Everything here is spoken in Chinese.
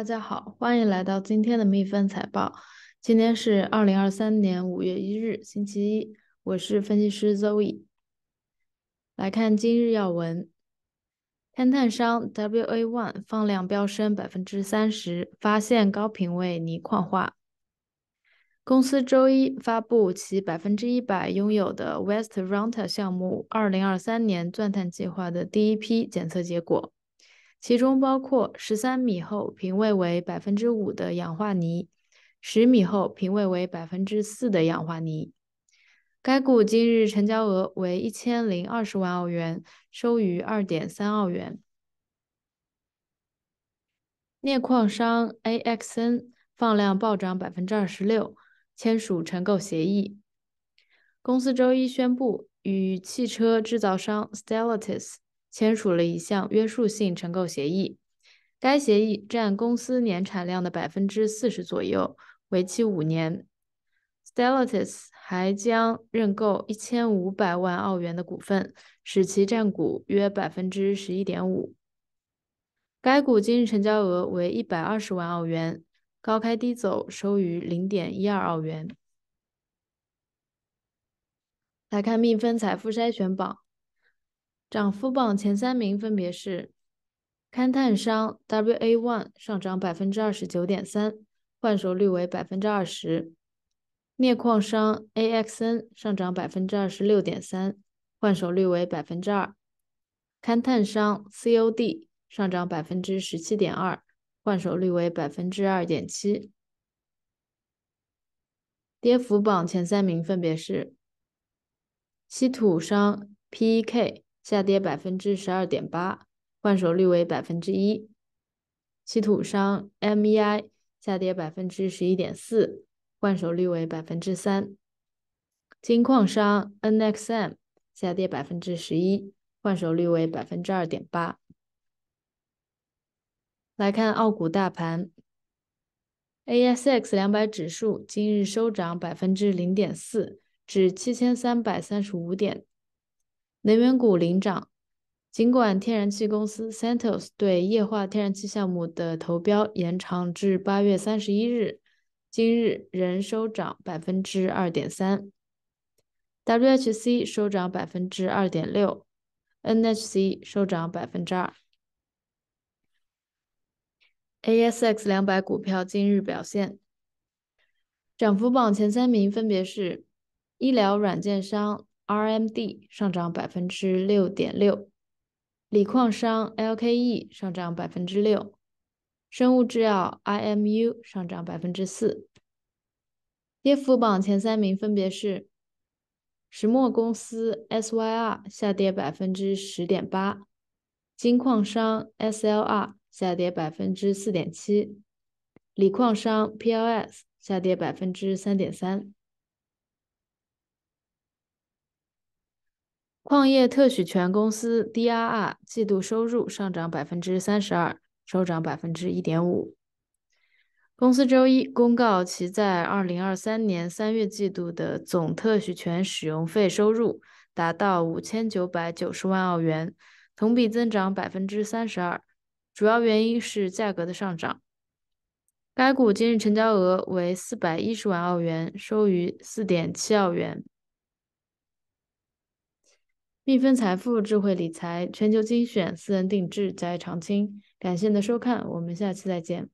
大家好，欢迎来到今天的蜜蜂财报。今天是二零二三年五月一日，星期一，我是分析师 Zoe。来看今日要闻：勘探商 WA One 放量飙升百分之三十，发现高品位泥矿化。公司周一发布其百分之一百拥有的 West Ranta 项目二零二三年钻探计划的第一批检测结果。其中包括十三米厚、品位为百分之五的氧化泥，十米厚、品位为百分之四的氧化泥。该股今日成交额为一千零二十万澳元，收于二点三澳元。镍矿商 AXN 放量暴涨百分之二十六，签署承购协议。公司周一宣布与汽车制造商 Stellantis。签署了一项约束性承购协议，该协议占公司年产量的百分之四十左右，为期五年。Stellantis 还将认购一千五百万澳元的股份，使其占股约百分之十一点五。该股今日成交额为一百二十万澳元，高开低走，收于零点一二澳元。来看蜜蜂财富筛选榜。涨幅榜前三名分别是勘探商 W A One 上涨百分之二十九点三，换手率为百分之二十；镍矿商 A X N 上涨百分之二十六点三，换手率为百分之二；勘探商 C O D 上涨百分之十七点二，换手率为百分之二点七。跌幅榜前三名分别是稀土商 P E K。下跌百分之十二点八，换手率为百分之一。稀土商 MEI 下跌百分之十一点四，换手率为百分之三。金矿商 NXM 下跌百分之十一，换手率为百分之二点八。来看澳股大盘，ASX 两百指数今日收涨百分之零点四，至七千三百三十五点。能源股领涨，尽管天然气公司 Santos 对液化天然气项目的投标延长至八月三十一日，今日仍收涨百分之二点三，WHC 收涨百分之二点六，NHC 收涨百分之二。ASX 两百股票今日表现，涨幅榜前三名分别是医疗软件商。RMD 上涨百分之六点六，锂矿商 LKE 上涨百分之六，生物制药 IMU 上涨百分之四。跌幅榜前三名分别是石墨公司 SYR 下跌百分之十点八，金矿商 SLR 下跌百分之四点七，锂矿商 PLS 下跌百分之三点三。矿业特许权公司 DRR 季度收入上涨百分之三十二，收涨百分之一点五。公司周一公告，其在二零二三年三月季度的总特许权使用费收入达到五千九百九十万澳元，同比增长百分之三十二，主要原因是价格的上涨。该股今日成交额为四百一十万澳元，收于四点七澳元。蜜蜂财富智慧理财全球精选私人定制，家业长青。感谢您的收看，我们下期再见。